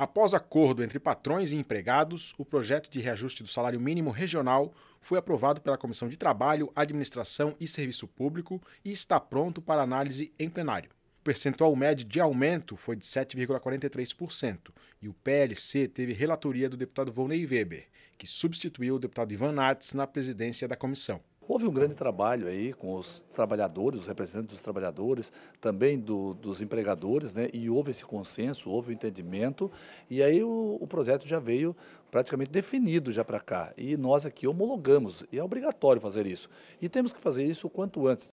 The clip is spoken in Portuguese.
Após acordo entre patrões e empregados, o projeto de reajuste do salário mínimo regional foi aprovado pela Comissão de Trabalho, Administração e Serviço Público e está pronto para análise em plenário. O percentual médio de aumento foi de 7,43% e o PLC teve relatoria do deputado Volney Weber, que substituiu o deputado Ivan Nats na presidência da comissão. Houve um grande trabalho aí com os trabalhadores, os representantes dos trabalhadores, também do, dos empregadores, né? e houve esse consenso, houve o um entendimento, e aí o, o, projeto já veio praticamente definido já para cá, e nós aqui homologamos, e é obrigatório fazer isso. E temos que fazer isso o quanto antes,